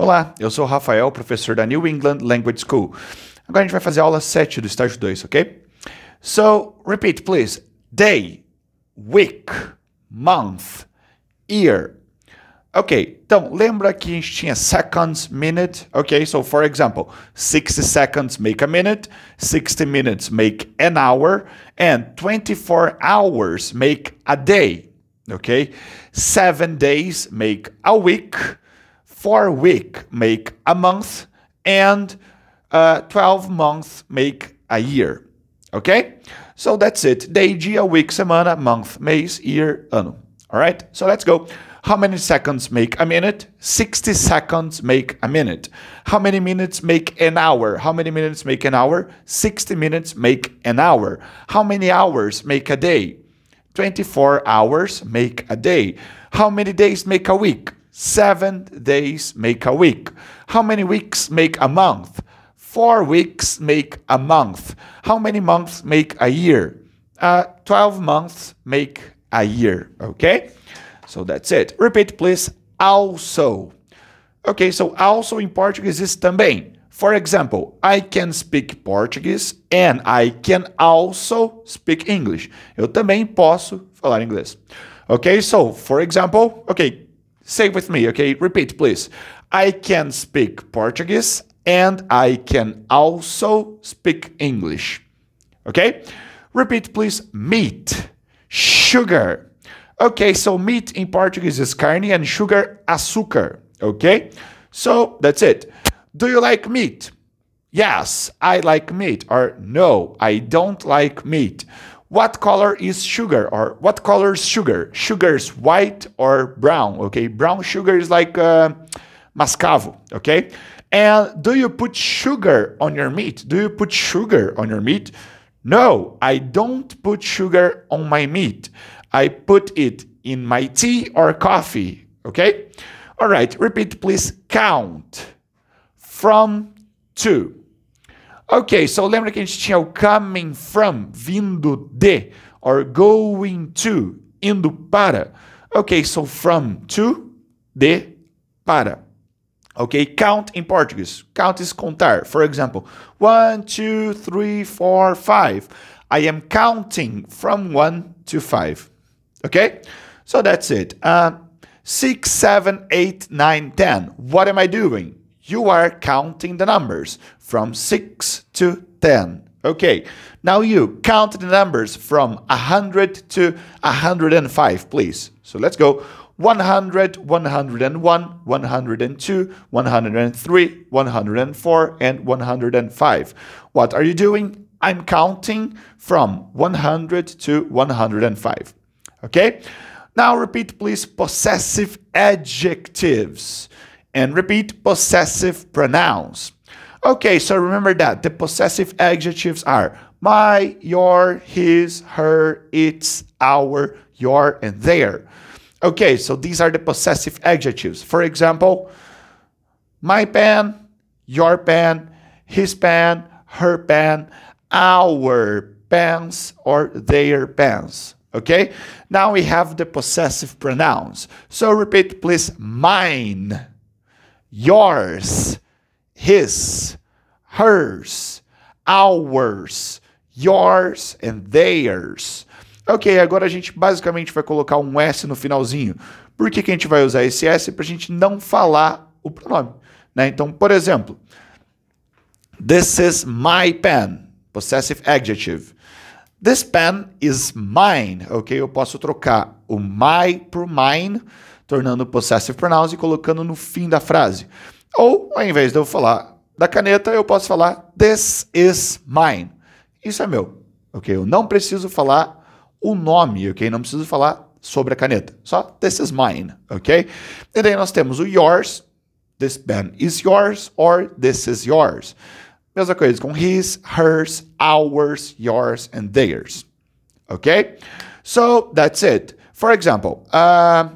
Olá, eu sou o Rafael, professor da New England Language School. Agora a gente vai fazer a aula 7 do estágio 2, ok? So, repeat, please. Day, week, month, year. Ok, então lembra que a gente tinha seconds, minute? Ok, so for example, 60 seconds make a minute, 60 minutes make an hour, and 24 hours make a day. Ok? Seven days make a week. four week make a month and uh, 12 months make a year. Okay? So that's it. Day, dia, week, semana, month, mês, year, ano. All right? So let's go. How many seconds make a minute? 60 seconds make a minute. How many minutes make an hour? How many minutes make an hour? 60 minutes make an hour. How many hours make a day? 24 hours make a day. How many days make a week? Seven days make a week. How many weeks make a month? Four weeks make a month. How many months make a year? Uh, 12 months make a year. Okay? So that's it. Repeat, please. Also. Okay, so also in Portuguese is também. For example, I can speak Portuguese and I can also speak English. Eu também posso falar inglês. Okay, so for example, okay, Say with me, okay? Repeat, please. I can speak Portuguese and I can also speak English. Okay? Repeat, please. Meat, sugar. Okay, so meat in Portuguese is carne and sugar, açúcar. Okay? So that's it. Do you like meat? Yes, I like meat. Or no, I don't like meat what color is sugar or what color is sugar? Sugar is white or brown, okay? Brown sugar is like uh, mascavo, okay? And do you put sugar on your meat? Do you put sugar on your meat? No, I don't put sugar on my meat. I put it in my tea or coffee, okay? All right, repeat please. Count from two. Okay, so lembra que a gente tinha o coming from, vindo de, or going to, indo para. Okay, so from to, de, para. Okay, count in Portuguese. Count is contar. For example, one, two, three, four, five. I am counting from one to five. Okay, so that's it. Uh, six, seven, eight, nine, ten. What am I doing? you are counting the numbers from 6 to 10. Okay, now you count the numbers from 100 to 105, please. So let's go 100, 101, 102, 103, 104, and 105. What are you doing? I'm counting from 100 to 105. Okay, now repeat, please, possessive adjectives and repeat possessive pronouns. Okay, so remember that the possessive adjectives are my, your, his, her, its, our, your, and their. Okay, so these are the possessive adjectives. For example, my pen, your pen, his pen, her pen, our pens, or their pens. Okay, now we have the possessive pronouns. So repeat, please, mine yours, his, hers, ours, yours and theirs. Ok, agora a gente basicamente vai colocar um S no finalzinho. Por que, que a gente vai usar esse S? Para a gente não falar o pronome. Né? Então, por exemplo, This is my pen. Possessive adjective. This pen is mine. Ok, eu posso trocar o my por mine tornando o possessive pronouns e colocando no fim da frase. Ou, ao invés de eu falar da caneta, eu posso falar this is mine. Isso é meu, ok? Eu não preciso falar o nome, ok? Não preciso falar sobre a caneta. Só this is mine, ok? E daí nós temos o yours, this pen is yours, or this is yours. Mesma coisa com his, hers, ours, yours, and theirs, ok? So, that's it. For example, uh,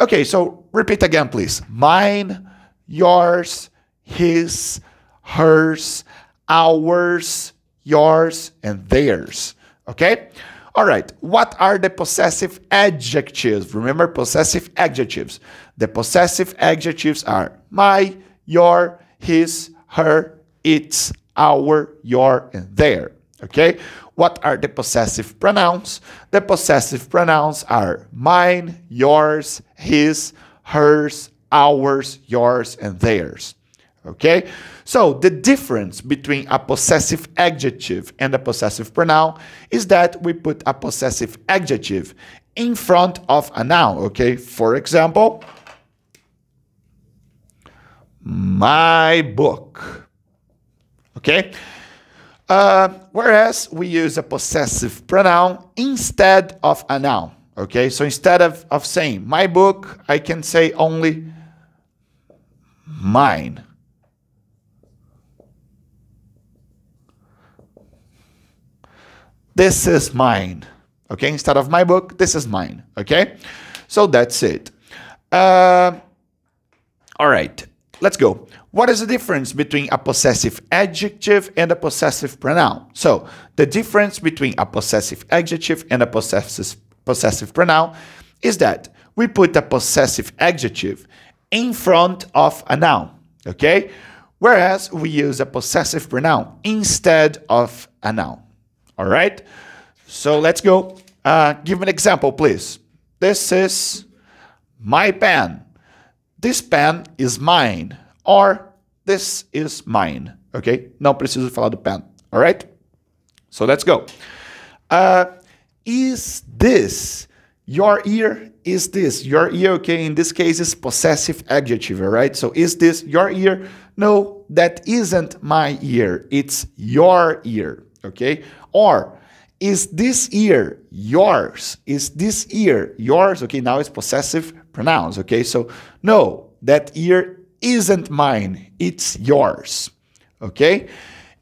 Okay, so repeat again, please. Mine, yours, his, hers, ours, yours, and theirs. Okay? All right, what are the possessive adjectives? Remember possessive adjectives. The possessive adjectives are my, your, his, her, its, our, your, and their. Okay? What are the possessive pronouns? The possessive pronouns are mine, yours, his, hers, ours, yours, and theirs. Okay? So the difference between a possessive adjective and a possessive pronoun is that we put a possessive adjective in front of a noun. Okay? For example, my book. Okay? Uh, whereas we use a possessive pronoun instead of a noun. Okay, so instead of, of saying my book, I can say only mine. This is mine. Okay, instead of my book, this is mine. Okay, so that's it. Uh, all right let's go. What is the difference between a possessive adjective and a possessive pronoun? So, the difference between a possessive adjective and a possessive, possessive pronoun is that we put a possessive adjective in front of a noun, okay? Whereas we use a possessive pronoun instead of a noun, all right? So, let's go. Uh, give an example, please. This is my pen this pen is mine, or this is mine, ok? Não preciso falar do pen, alright? So let's go. Uh, is this your ear? Is this your ear? Okay, in this case, is possessive adjective, alright? So is this your ear? No, that isn't my ear. It's your ear, okay? Or is this ear yours? Is this ear yours? Okay, now it's possessive pronounce. Okay, so no, that ear isn't mine, it's yours. Okay,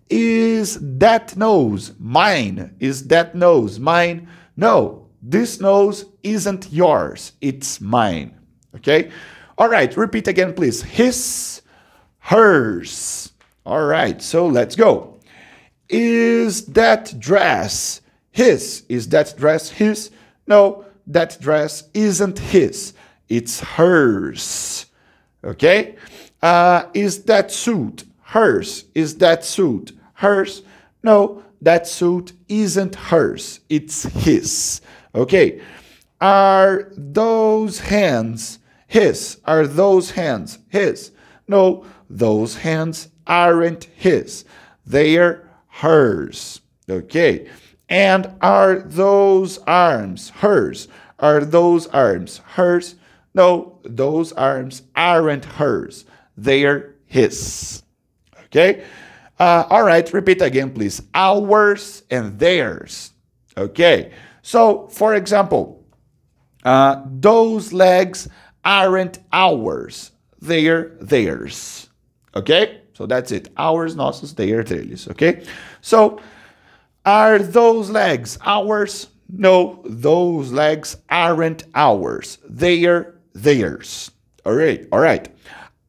is that nose mine? Is that nose mine? No, this nose isn't yours, it's mine. Okay, all right, repeat again, please. His, hers. All right, so let's go. Is that dress his? Is that dress his? No, that dress isn't his. It's hers. Okay? Uh, is that suit hers? Is that suit hers? No, that suit isn't hers. It's his. Okay. Are those hands his? Are those hands his? No, those hands aren't his. They are hers. Okay. And are those arms hers? Are those arms hers? No, those arms aren't hers, they're his. Okay? Uh, all right, repeat again, please. Ours and theirs. Okay? So, for example, uh, those legs aren't ours, they're theirs. Okay? So that's it. Ours, nossos, theirs, Okay? So, are those legs ours? No, those legs aren't ours. They're theirs. All right, all right.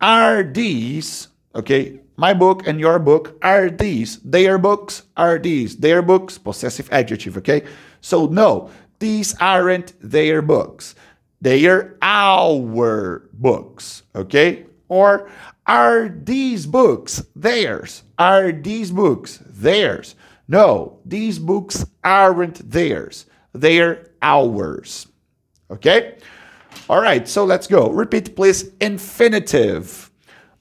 Are these, okay, my book and your book, are these, their books, are these, their books, possessive adjective, okay? So, no, these aren't their books. They are our books, okay? Or are these books theirs? Are these books theirs? No, these books aren't theirs. They are ours. Okay? All right, so let's go. Repeat, please. Infinitive.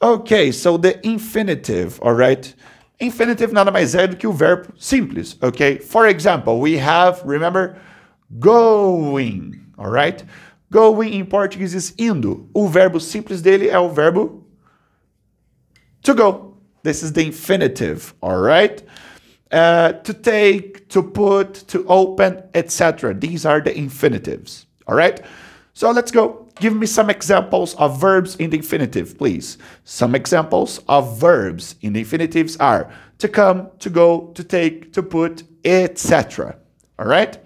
Ok, so the infinitive, all right? Infinitive nada mais é do que o verbo simples, ok? For example, we have, remember, going, all right? Going in Portuguese is indo. O verbo simples dele é o verbo to go. This is the infinitive, all right? Uh, to take, to put, to open, etc. These are the infinitives, all right? So let's go. Give me some examples of verbs in the infinitive, please. Some examples of verbs in the infinitives are to come, to go, to take, to put, etc. All right?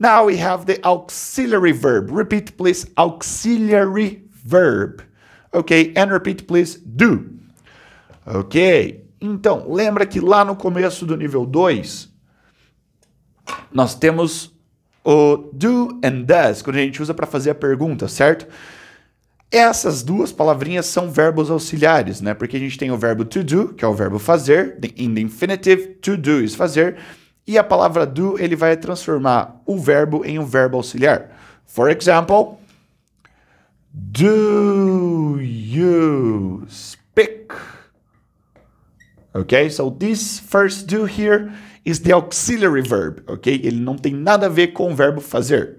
Now we have the auxiliary verb. Repeat, please. Auxiliary verb. Ok? And repeat, please. Do. Ok? Então, lembra que lá no começo do nível 2, nós temos O do and does, quando a gente usa para fazer a pergunta, certo? Essas duas palavrinhas são verbos auxiliares, né? Porque a gente tem o verbo to do, que é o verbo fazer, in the infinitive, to do is fazer, e a palavra do, ele vai transformar o verbo em um verbo auxiliar. For example, do you speak? Okay, so this first do here is the auxiliary verb, ok? Ele não tem nada a ver com o verbo fazer.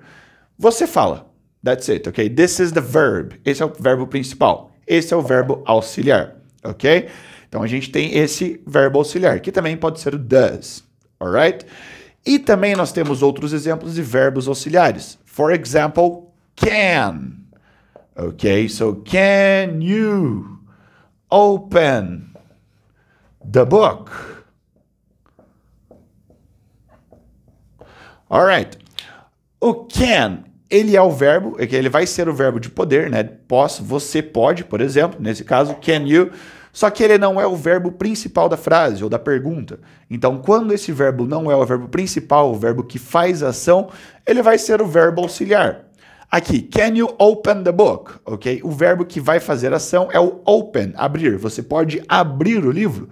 Você fala, that's it, ok? This is the verb. Esse é o verbo principal. Esse é o verbo auxiliar, ok? Então a gente tem esse verbo auxiliar, que também pode ser o does, alright? E também nós temos outros exemplos de verbos auxiliares. For example, can. Ok, so can you open the book? Alright. O can, ele é o verbo, é ele vai ser o verbo de poder, né? Posso, você pode, por exemplo, nesse caso, can you. Só que ele não é o verbo principal da frase ou da pergunta. Então, quando esse verbo não é o verbo principal, o verbo que faz ação, ele vai ser o verbo auxiliar. Aqui, can you open the book? Ok? O verbo que vai fazer ação é o open, abrir. Você pode abrir o livro.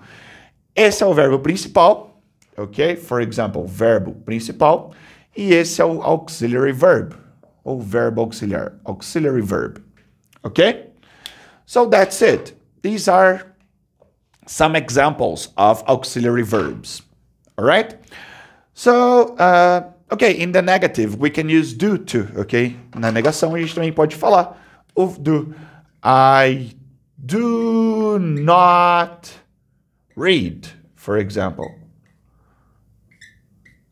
Esse é o verbo principal, ok? For example, verbo principal. E esse é o auxiliary verb, ou verbo auxiliar, auxiliary verb. Okay? So that's it. These are some examples of auxiliary verbs. All right? So, uh, okay, in the negative, we can use do to, okay? Na negação, a gente também pode falar o do. I do not read, for example.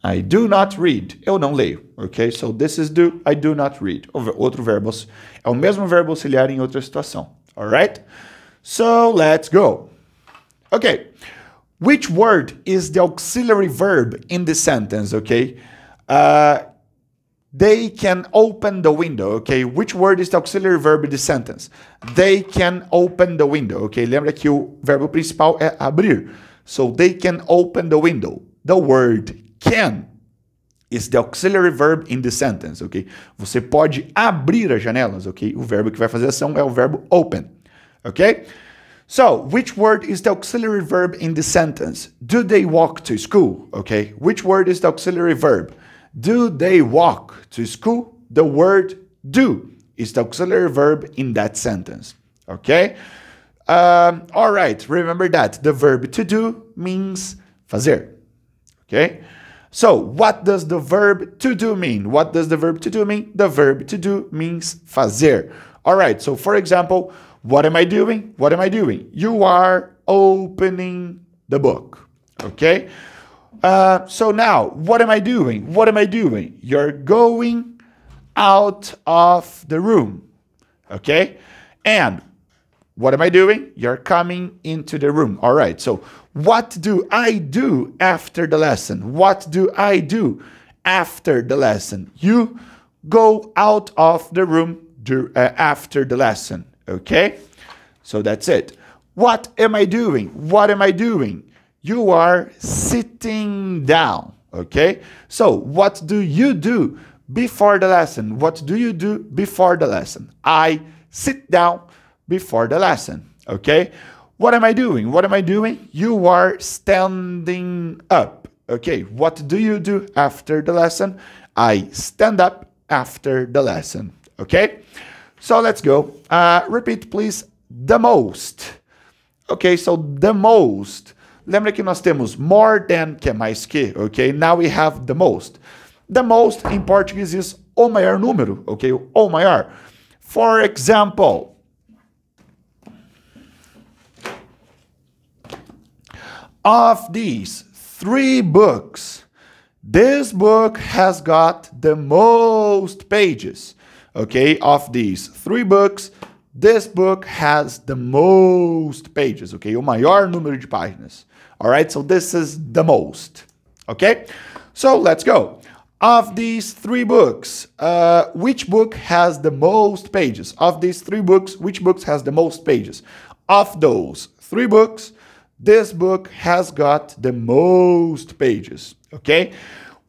I do not read. Eu não leio. Ok? So this is do. I do not read. Outro verbo. É o mesmo verbo auxiliar em outra situação. Alright? So let's go. Okay. Which word is the auxiliary verb in the sentence? Okay. Uh, they can open the window. Okay. Which word is the auxiliary verb in the sentence? They can open the window. Okay. Lembra que o verbo principal é abrir. So they can open the window. The word can is the auxiliary verb in the sentence, ok? Você pode abrir as janelas, ok? O verbo que vai fazer ação é o verbo open, ok? So, which word is the auxiliary verb in the sentence? Do they walk to school? ok? Which word is the auxiliary verb? Do they walk to school? The word do is the auxiliary verb in that sentence. ok? Um, all right. Remember that the verb to do means fazer. ok? So, what does the verb to do mean? What does the verb to do mean? The verb to do means fazer. All right, so for example, what am I doing? What am I doing? You are opening the book. Okay? Uh, so now, what am I doing? What am I doing? You're going out of the room. Okay? And what am I doing? You're coming into the room. All right. So, what do I do after the lesson? What do I do after the lesson? You go out of the room do, uh, after the lesson. Okay? So, that's it. What am I doing? What am I doing? You are sitting down. Okay? So, what do you do before the lesson? What do you do before the lesson? I sit down before the lesson, okay? What am I doing? What am I doing? You are standing up, okay? What do you do after the lesson? I stand up after the lesson, okay? So let's go. Uh, repeat, please. The most. Okay, so the most. Lembra que nós temos more than, que mais que, ok? Now we have the most. The most, in Portuguese is o maior número, ok? O maior. For example, of these three books, this book has got the most pages. Okay, of these three books, this book has the most pages, okay? O maior número de páginas. All right, so this is the most, okay? So let's go. Of these three books, uh, which book has the most pages? Of these three books, which books has the most pages? Of those three books, this book has got the most pages, okay?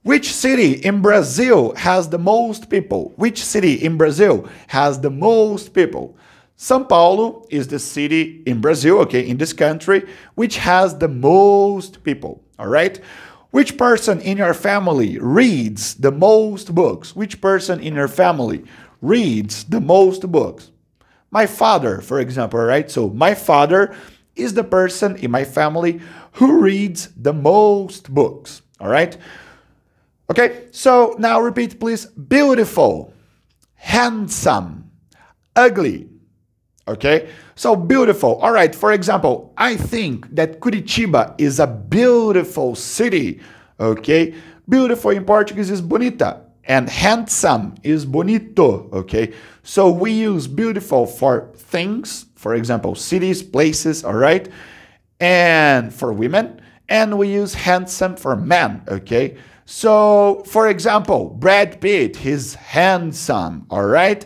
Which city in Brazil has the most people? Which city in Brazil has the most people? Sao Paulo is the city in Brazil, okay, in this country, which has the most people, all right? Which person in your family reads the most books? Which person in your family reads the most books? My father, for example, right? So my father is the person in my family who reads the most books. All right. Okay, so now repeat, please. Beautiful, handsome, ugly. Okay, so beautiful. All right, for example, I think that Curitiba is a beautiful city. Okay, beautiful in Portuguese is bonita, and handsome is bonito. Okay, so we use beautiful for things for example, cities, places, all right? And for women, and we use handsome for men, okay? So, for example, Brad Pitt, he's handsome, all right?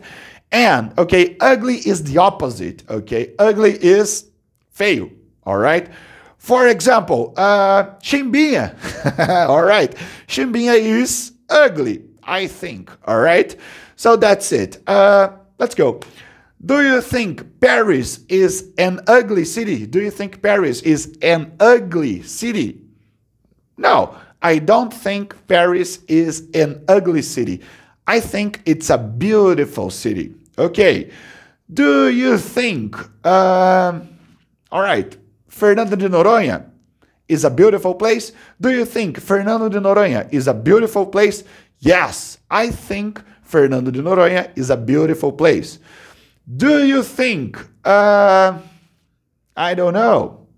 And, okay, ugly is the opposite, okay? Ugly is fail, all right? For example, uh, Chimbinha, all right? Chimbinha is ugly, I think, all right? So that's it. Uh, let's go. Do you think Paris is an ugly city? Do you think Paris is an ugly city? No, I don't think Paris is an ugly city. I think it's a beautiful city. Okay. Do you think, um, all right, Fernando de Noronha is a beautiful place? Do you think Fernando de Noronha is a beautiful place? Yes, I think Fernando de Noronha is a beautiful place. Do you think, uh, I don't know,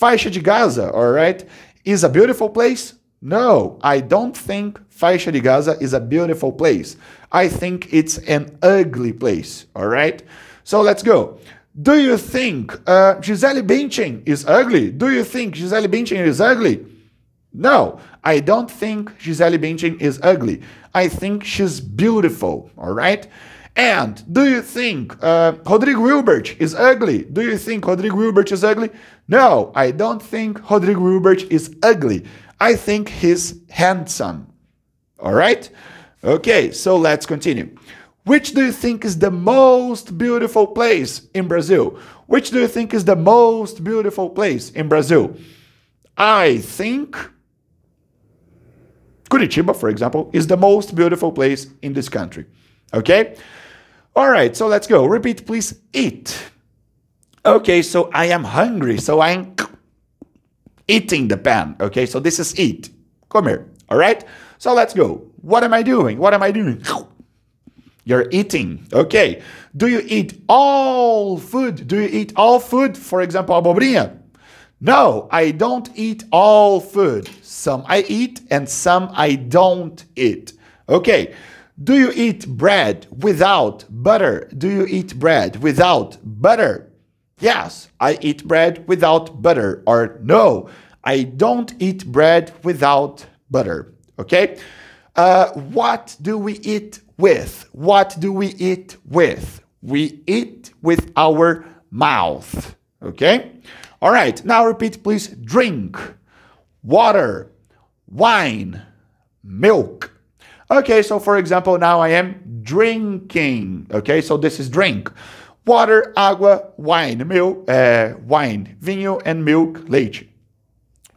Faixa de Gaza, all right, is a beautiful place? No, I don't think Faixa de Gaza is a beautiful place. I think it's an ugly place, all right? So let's go. Do you think uh, Gisele Bündchen is ugly? Do you think Gisele Bündchen is ugly? No, I don't think Gisele Bündchen is ugly. I think she's beautiful, all right? And do you think uh, Rodrigo Wilbert is ugly? Do you think Rodrigo Wilbert is ugly? No, I don't think Rodrigo Wilbert is ugly. I think he's handsome. All right? Okay, so let's continue. Which do you think is the most beautiful place in Brazil? Which do you think is the most beautiful place in Brazil? I think Curitiba, for example, is the most beautiful place in this country. Okay? All right, so let's go. Repeat, please. Eat. Okay, so I am hungry, so I'm eating the pan. Okay, so this is eat. Come here. All right, so let's go. What am I doing? What am I doing? You're eating. Okay. Do you eat all food? Do you eat all food? For example, abobrinha. No, I don't eat all food. Some I eat and some I don't eat. Okay. Do you eat bread without butter? Do you eat bread without butter? Yes, I eat bread without butter. Or no, I don't eat bread without butter. Okay? Uh, what do we eat with? What do we eat with? We eat with our mouth. Okay? All right, now repeat please drink, water, wine, milk. Okay, so for example, now I am drinking. Okay, so this is drink. Water, água, wine, milk, uh, wine, vinho, and milk, leite.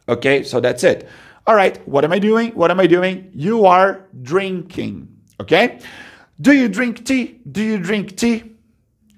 Okay, so that's it. All right, what am I doing? What am I doing? You are drinking. Okay? Do you drink tea? Do you drink tea?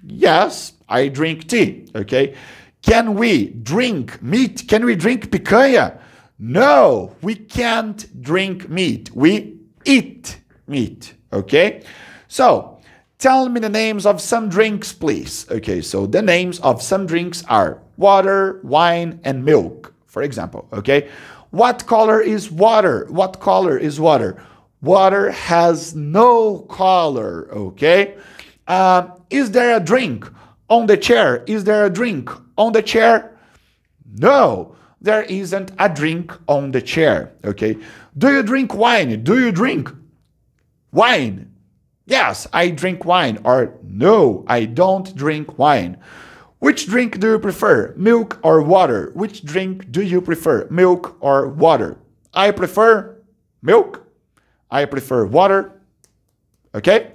Yes, I drink tea. Okay? Can we drink meat? Can we drink picanha? No, we can't drink meat. We eat meat. Okay? So, tell me the names of some drinks, please. Okay, so the names of some drinks are water, wine, and milk, for example. Okay? What color is water? What color is water? Water has no color. Okay? Uh, is there a drink on the chair? Is there a drink on the chair? No there isn't a drink on the chair. Okay. Do you drink wine? Do you drink wine? Yes, I drink wine. Or no, I don't drink wine. Which drink do you prefer, milk or water? Which drink do you prefer, milk or water? I prefer milk. I prefer water. Okay?